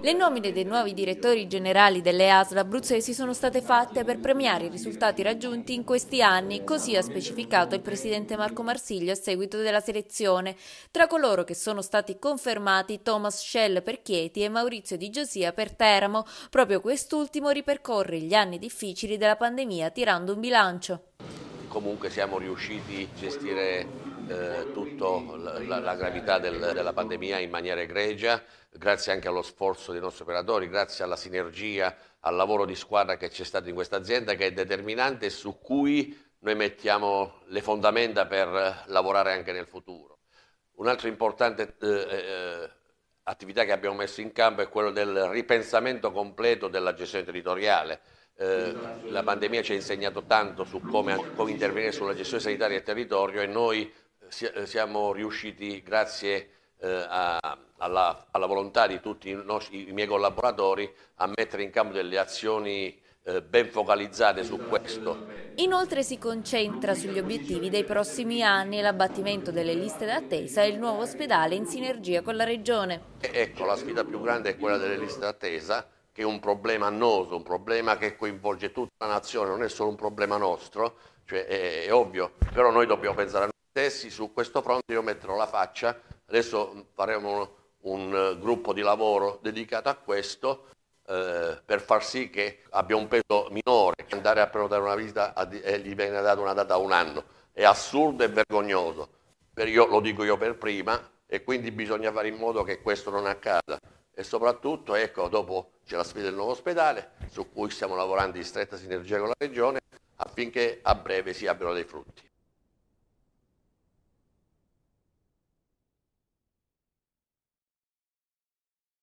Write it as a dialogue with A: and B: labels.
A: Le nomine dei nuovi direttori generali delle ASL abruzzesi sono state fatte per premiare i risultati raggiunti in questi anni, così ha specificato il presidente Marco Marsiglio a seguito della selezione. Tra coloro che sono stati confermati Thomas Schell per Chieti e Maurizio Di Giosia per Teramo. Proprio quest'ultimo ripercorre gli anni difficili della pandemia tirando un bilancio
B: comunque siamo riusciti a gestire eh, tutta la, la, gravità del, della pandemia in maniera egregia, grazie anche allo sforzo dei nostri operatori, grazie alla sinergia, al lavoro di squadra che c'è stato in questa azienda che è determinante e su cui noi mettiamo le fondamenta per lavorare anche nel futuro. Un'altra importante eh, eh, attività che abbiamo messo in campo è quella del ripensamento completo della gestione territoriale eh, la pandemia ci ha insegnato tanto su come, come, intervenire sulla gestione sanitaria del territorio e noi eh, si, eh, siamo riusciti, grazie eh, a, alla, alla, volontà di tutti i, nostri, i, miei collaboratori, a mettere in campo delle azioni ben focalizzate su questo.
A: Inoltre si concentra sugli obiettivi dei prossimi anni l'abbattimento delle liste d'attesa e il nuovo ospedale in sinergia con la Regione.
B: ecco, la sfida più grande è quella delle liste d'attesa che è un problema annoso, un problema che coinvolge tutta la nazione, non è solo un problema nostro, cioè è, è ovvio, però noi dobbiamo pensare a noi stessi, su questo fronte io metterò la faccia, adesso faremo un, un gruppo di lavoro dedicato a questo eh, per far sì che abbia un peso minore, che andare a prenotare una visita e eh, gli venga data una data a un anno, è assurdo e vergognoso, per io, lo dico io per prima e quindi bisogna fare in modo che questo non accada e soprattutto ecco, dopo c'è la sfida del nuovo ospedale su cui stiamo lavorando in stretta sinergia con la Regione affinché a breve si abbiano dei frutti.